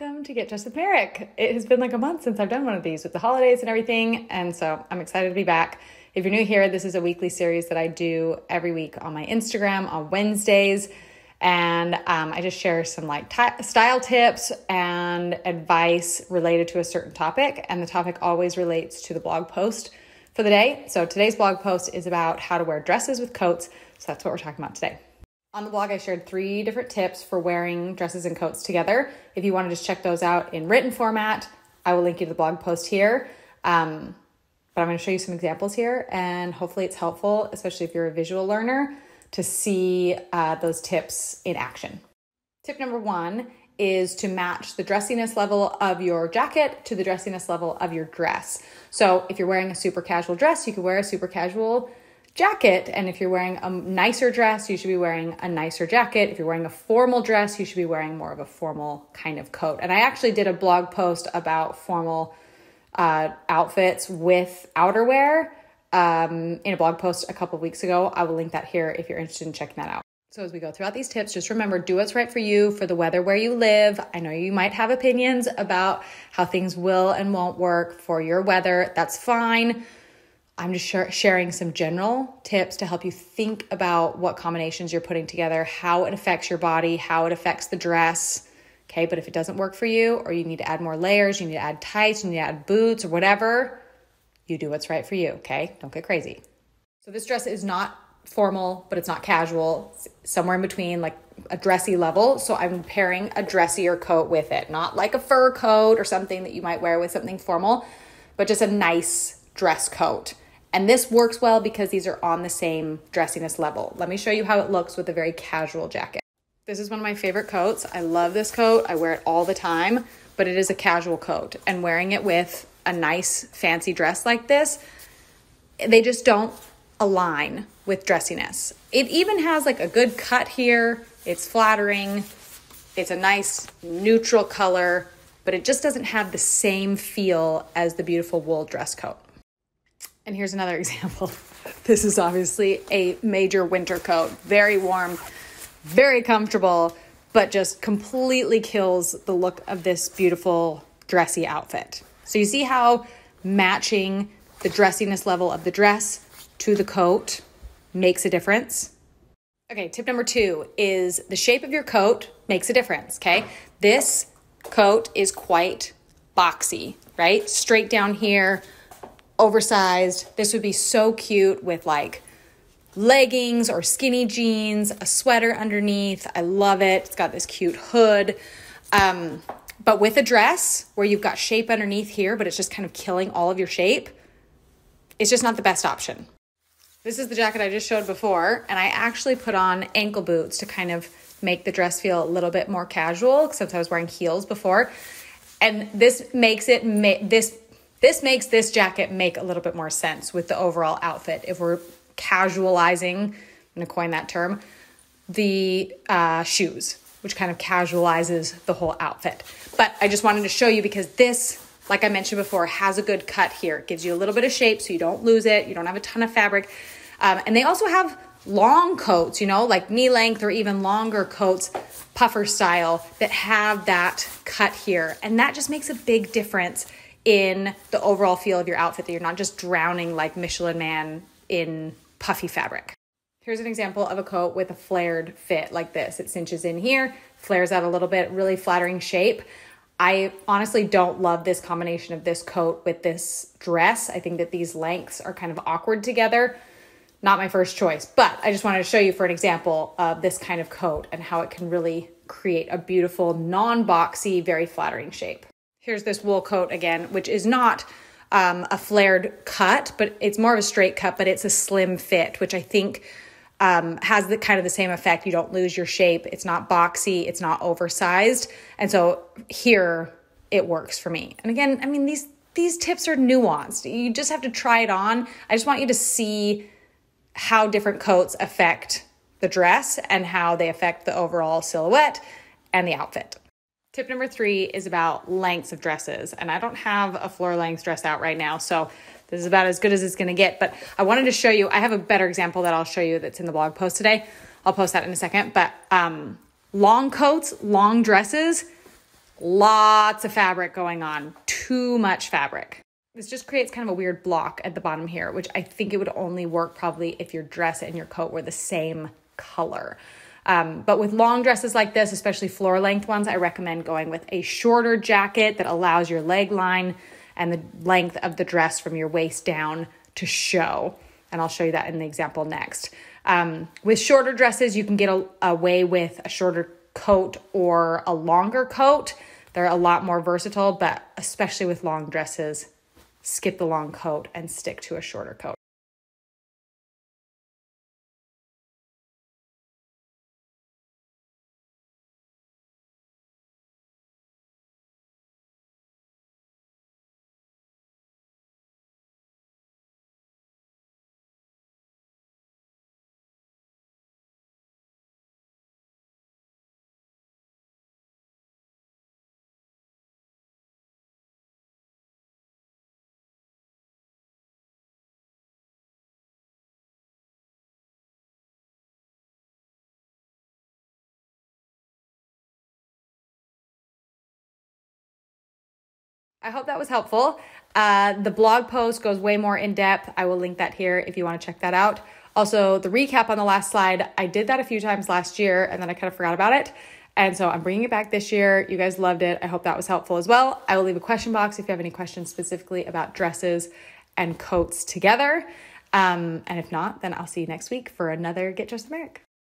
welcome to Get Just with Merrick. It has been like a month since I've done one of these with the holidays and everything, and so I'm excited to be back. If you're new here, this is a weekly series that I do every week on my Instagram on Wednesdays, and um, I just share some like t- style tips and advice related to a certain topic, and the topic always relates to the blog post for the day. So today's blog post is about how to wear dresses with coats, so that's what we're talking about today. On the blog, I shared three different tips for wearing dresses and coats together. If you want to just check those out in written format, I will link you to the blog post here. Um, but I'm going to show you some examples here, and hopefully, it's helpful, especially if you're a visual learner, to see uh, those tips in action. Tip number one is to match the dressiness level of your jacket to the dressiness level of your dress. So, if you're wearing a super casual dress, you could wear a super casual jacket. And if you're wearing a nicer dress, you should be wearing a nicer jacket. If you're wearing a formal dress, you should be wearing more of a formal kind of coat. And I actually did a blog post about formal uh, outfits with outerwear um, in a blog post a couple of weeks ago. I will link that here if you're interested in checking that out. So, as we go throughout these tips, just remember do what's right for you, for the weather where you live. I know you might have opinions about how things will and won't work for your weather. That's fine. I'm just sh sharing some general tips to help you think about what combinations you're putting together, how it affects your body, how it affects the dress. Okay, but if it doesn't work for you, or you need to add more layers, you need to add tights, you need to add boots, or whatever, you do what's right for you. Okay, don't get crazy. So, this dress is not formal, but it's not casual, it's somewhere in between, like a dressy level. So I'm pairing a dressier coat with it, not like a fur coat or something that you might wear with something formal, but just a nice dress coat. And this works well because these are on the same dressiness level. Let me show you how it looks with a very casual jacket. This is one of my favorite coats. I love this coat. I wear it all the time, but it is a casual coat. And wearing it with a nice fancy dress like this, they just don't align with dressiness. It even has like a good cut here. It's flattering. It's a nice neutral color, but it just doesn't have the same feel as the beautiful wool dress coat. And here's another example. This is obviously a major winter coat, very warm, very comfortable, but just completely kills the look of this beautiful dressy outfit. So you see how matching the dressiness level of the dress to the coat makes a difference? Okay, tip number two is the shape of your coat makes a difference, okay? This coat is quite boxy, right? Straight down here, oversized. This would be so cute with like leggings or skinny jeans, a sweater underneath. I love it. It's got this cute hood. Um, but with a dress where you've got shape underneath here, but it's just kind of killing all of your shape, it's just not the best option. This is the jacket I just showed before, and I actually put on ankle boots to kind of make the dress feel a little bit more casual since I was wearing heels before. And this makes it, this this makes this jacket make a little bit more sense with the overall outfit. If we're casualizing, I'm gonna coin that term, the uh, shoes, which kind of casualizes the whole outfit. But I just wanted to show you because this, like I mentioned before, has a good cut here. It gives you a little bit of shape so you don't lose it. You don't have a ton of fabric. Um, and they also have long coats, you know, like knee length or even longer coats, puffer style, that have that cut here. And that just makes a big difference in the overall feel of your outfit that you're not just drowning like Michelin Man in puffy fabric. Here's an example of a coat with a flared fit like this. It cinches in here, flares out a little bit, really flattering shape. I honestly don't love this combination of this coat with this dress. I think that these lengths are kind of awkward together. Not my first choice, but I just wanted to show you for an example of this kind of coat and how it can really create a beautiful, non-boxy, very flattering shape here's this wool coat again, which is not um, a flared cut, but it's more of a straight cut, but it's a slim fit, which I think um, has the kind of the same effect. You don't lose your shape. It's not boxy. It's not oversized. And so here it works for me. And again, I mean these these tips are nuanced. You just have to try it on. I just want you to see how different coats affect the dress and how they affect the overall silhouette and the outfit. Tip number three is about lengths of dresses. And I don't have a floor length dress out right now. So this is about as good as it's going to get. But I wanted to show you, I have a better example that I'll show you that's in the blog post today. I'll post that in a second. But um, long coats, long dresses, lots of fabric going on, too much fabric. This just creates kind of a weird block at the bottom here, which I think it would only work probably if your dress and your coat were the same color. Um, but with long dresses like this, especially floor length ones, I recommend going with a shorter jacket that allows your leg line and the length of the dress from your waist down to show. And I'll show you that in the example next. Um, with shorter dresses, you can get a, away with a shorter coat or a longer coat. They're a lot more versatile, but especially with long dresses, skip the long coat and stick to a shorter coat. I hope that was helpful. Uh, the blog post goes way more in depth. I will link that here if you want to check that out. Also, the recap on the last slide, I did that a few times last year and then I kind of forgot about it. And so I'm bringing it back this year. You guys loved it. I hope that was helpful as well. I will leave a question box if you have any questions specifically about dresses and coats together. Um, and if not, then I'll see you next week for another Get Dressed America.